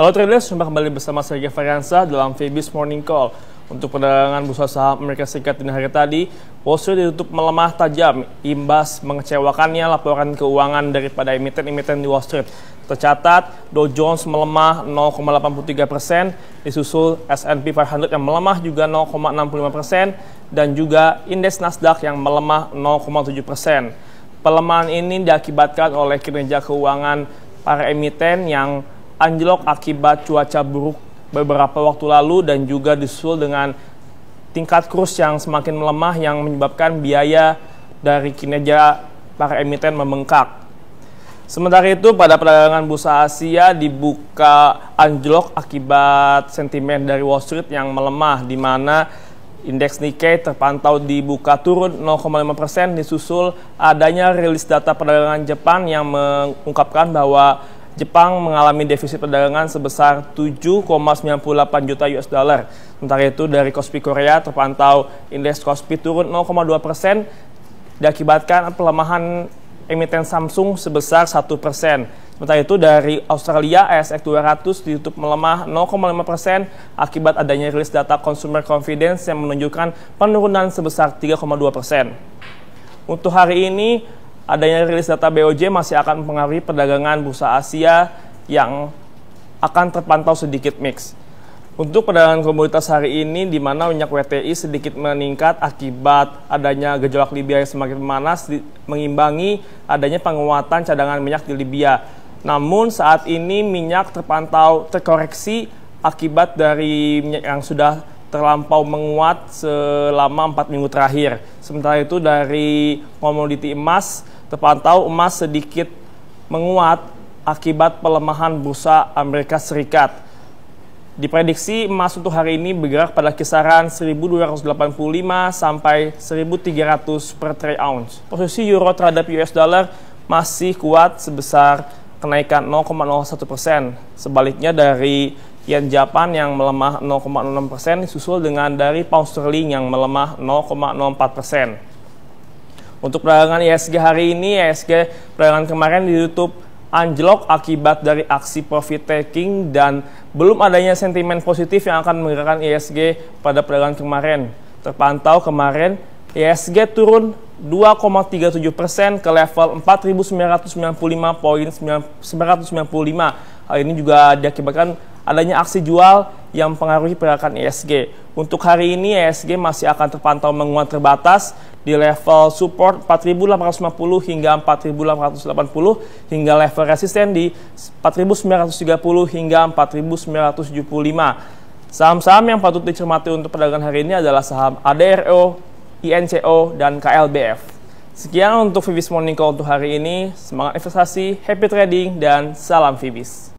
Halo traders, jumpa kembali bersama saya Variansa dalam Febis Morning Call. Untuk perdagangan bursa saham Amerika Serikat dini hari tadi, Wall Street ditutup melemah tajam imbas mengecewakannya laporan keuangan daripada emiten-emiten di Wall Street. Tercatat, Dow Jones melemah 0,83 persen, disusul S&P 500 yang melemah juga 0,65 persen, dan juga indeks Nasdaq yang melemah 0,7 persen. Pelemahan ini diakibatkan oleh kinerja keuangan para emiten yang anjlok akibat cuaca buruk beberapa waktu lalu dan juga disusul dengan tingkat kurs yang semakin melemah yang menyebabkan biaya dari kinerja para emiten membengkak. Sementara itu pada perdagangan bursa Asia dibuka anjlok akibat sentimen dari Wall Street yang melemah di mana indeks Nikkei terpantau dibuka turun 0,5% disusul adanya rilis data perdagangan Jepang yang mengungkapkan bahwa Jepang mengalami defisit perdagangan sebesar 7,98 juta US dollar. Sementara itu dari Kospi Korea terpantau indeks Kospi turun 0,2 persen diakibatkan pelemahan emiten Samsung sebesar 1 persen. Sementara itu dari Australia, ASX 200 ditutup melemah 0,5 persen akibat adanya rilis data Consumer Confidence yang menunjukkan penurunan sebesar 3,2 persen. Untuk hari ini, adanya rilis data BOJ masih akan mempengaruhi perdagangan bursa Asia yang akan terpantau sedikit mix. Untuk perdagangan komoditas hari ini, di mana minyak WTI sedikit meningkat akibat adanya gejolak Libya yang semakin memanas mengimbangi adanya penguatan cadangan minyak di Libya. Namun saat ini minyak terpantau terkoreksi akibat dari minyak yang sudah terlampau menguat selama 4 minggu terakhir. Sementara itu dari komoditi emas terpantau emas sedikit menguat akibat pelemahan bursa Amerika Serikat. Diprediksi emas untuk hari ini bergerak pada kisaran 1285 sampai 1300 per troy ounce. Posisi euro terhadap US dollar masih kuat sebesar kenaikan 0,01 persen. Sebaliknya dari yen Japan yang melemah 0,06 persen disusul dengan dari pound sterling yang melemah 0,04 persen. Untuk perdagangan ISG hari ini, ISG perdagangan kemarin ditutup anjlok akibat dari aksi profit taking dan belum adanya sentimen positif yang akan menggerakkan ISG pada perdagangan kemarin. Terpantau kemarin ISG turun 2,37 persen ke level poin 4.995 995. Hal ini juga diakibatkan adanya aksi jual yang mempengaruhi pergerakan ISG. E untuk hari ini ISG e masih akan terpantau menguat terbatas di level support 4850 hingga 4880 hingga level resisten di 4930 hingga 4975. Saham-saham yang patut dicermati untuk perdagangan hari ini adalah saham ADRO, INCO, dan KLBF. Sekian untuk Vivis Morning Call untuk hari ini. Semangat investasi, happy trading, dan salam Vivis.